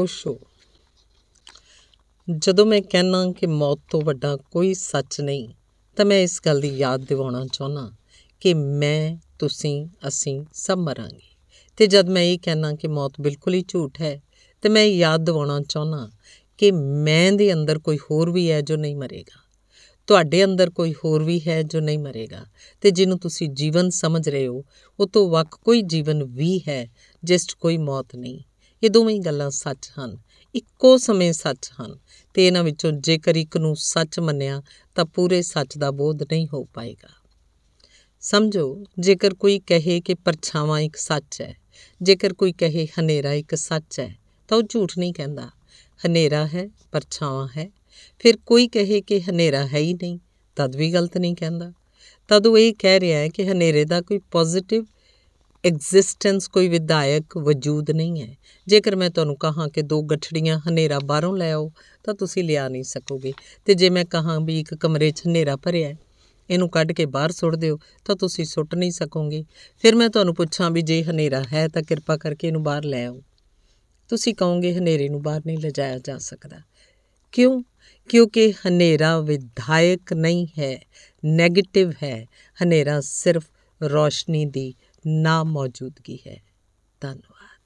ਓਸ਼ੋ ਜਦੋਂ ਮੈਂ ਕਹਿਣਾ ਕਿ ਮੌਤ ਤੋਂ ਵੱਡਾ ਕੋਈ ਸੱਚ ਨਹੀਂ ਤਾਂ ਮੈਂ ਇਸ ਗੱਲ ਦੀ ਯਾਦ ਦਿਵਾਉਣਾ ਚਾਹੁੰਦਾ ਕਿ ਮੈਂ ਤੁਸੀਂ ਅਸੀਂ ਸਭ ਮਰਾਂਗੇ ਤੇ ਜਦ ਮੈਂ ਇਹ ਕਹਿਣਾ ਕਿ ਮੌਤ ਬਿਲਕੁਲ ਹੀ ਝੂਠ ਹੈ ਤੇ ਮੈਂ ਯਾਦ ਦਿਵਾਉਣਾ ਚਾਹੁੰਦਾ ਕਿ ਮੈਂ ਦੇ ਅੰਦਰ ਕੋਈ ਹੋਰ ਵੀ ਹੈ ਜੋ ਨਹੀਂ ਮਰੇਗਾ ਤੁਹਾਡੇ ਅੰਦਰ ਕੋਈ ਹੋਰ ਵੀ ਹੈ ਜੋ ਨਹੀਂ ਮਰੇਗਾ ਤੇ ਜਿਹਨੂੰ ਤੁਸੀਂ ਜੀਵਨ ਸਮਝ ਰਹੇ ਹੋ ਉਹ ਤੋਂ ਵੱਖ ਕੋਈ ਜੀਵਨ ਵੀ ਹੈ ਜਿਸ 'ਚ ਕੋਈ ਮੌਤ ਨਹੀਂ ਇਹ ਦੋਵੇਂ ਗੱਲਾਂ ਸੱਚ ਹਨ ਇੱਕੋ ਸਮੇਂ ਸੱਚ ਹਨ ਤੇ ਇਹਨਾਂ ਵਿੱਚੋਂ ਜੇਕਰ ਇੱਕ ਨੂੰ ਸੱਚ ਮੰਨਿਆ ਤਾਂ ਪੂਰੇ ਸੱਚ ਦਾ ਬੋਧ ਨਹੀਂ ਹੋ ਪਾਏਗਾ ਸਮਝੋ ਜੇਕਰ ਕੋਈ ਕਹੇ ਕਿ ਪਰਛਾਵਾਂ ਇੱਕ ਸੱਚ ਹੈ ਜੇਕਰ ਕੋਈ ਕਹੇ ਹਨੇਰਾ ਇੱਕ ਸੱਚ ਹੈ ਤਾਂ ਉਹ ਝੂਠ ਨਹੀਂ ਕਹਿੰਦਾ ਹਨੇਰਾ ਹੈ ਪਰਛਾਵਾਂ ਹੈ ਫਿਰ ਕੋਈ ਕਹੇ ਕਿ ਹਨੇਰਾ ਹੈ ਹੀ ਨਹੀਂ ਤਦ ਵੀ ਗਲਤ ਨਹੀਂ ਕਹਿੰਦਾ ਤਦ ਉਹ ਇਹ ਕਹਿ ਰਿਹਾ ਹੈ ਕਿ ਹਨੇਰੇ ਦਾ ਕੋਈ ਪੋਜ਼ਿਟਿਵ ਐਗਜ਼ਿਸਟੈਂਸ ਕੋਈ ਵਿਧਾਇਕ ਵਜੂਦ ਨਹੀਂ ਹੈ ਜੇਕਰ ਮੈਂ ਤੁਹਾਨੂੰ ਕਹਾਂ ਕਿ ਦੋ ਗੱਠੜੀਆਂ ਹਨੇਰਾ ਬਾਹਰੋਂ ਲੈ ਆਓ ਤਾਂ ਤੁਸੀਂ ਲਿਆ ਨਹੀਂ ਸਕੋਗੇ ਤੇ ਜੇ ਮੈਂ ਕਹਾਂ ਵੀ ਇੱਕ ਕਮਰੇ 'ਚ ਹਨੇਰਾ ਭਰਿਆ ਹੈ ਇਹਨੂੰ ਕੱਢ ਕੇ ਬਾਹਰ ਸੁੱਟ ਦਿਓ ਤਾਂ ਤੁਸੀਂ ਸੁੱਟ ਨਹੀਂ ਸਕੋਗੇ ਫਿਰ ਮੈਂ ਤੁਹਾਨੂੰ ਪੁੱਛਾਂ ਵੀ ਜੇ ਹਨੇਰਾ ਹੈ ਤਾਂ ਕਿਰਪਾ ਕਰਕੇ ਇਹਨੂੰ ਬਾਹਰ ਲੈ ਆਓ ਤੁਸੀਂ ਕਹੋਗੇ ਹਨੇਰੇ ਨੂੰ ਬਾਹਰ ਨਹੀਂ ਲਿਜਾਇਆ ਜਾ ਸਕਦਾ ਕਿਉਂ ਕਿਉਂਕਿ ਹਨੇਰਾ ਵਿਧਾਇਕ ਨਹੀਂ ਹੈ 네ਗੇਟਿਵ ਹੈ ਹਨੇਰਾ ਸਿਰਫ ਰੋਸ਼ਨੀ ਦੀ ਨਾ ਮੌਜੂਦਗੀ ਹੈ ਧੰਨਵਾਦ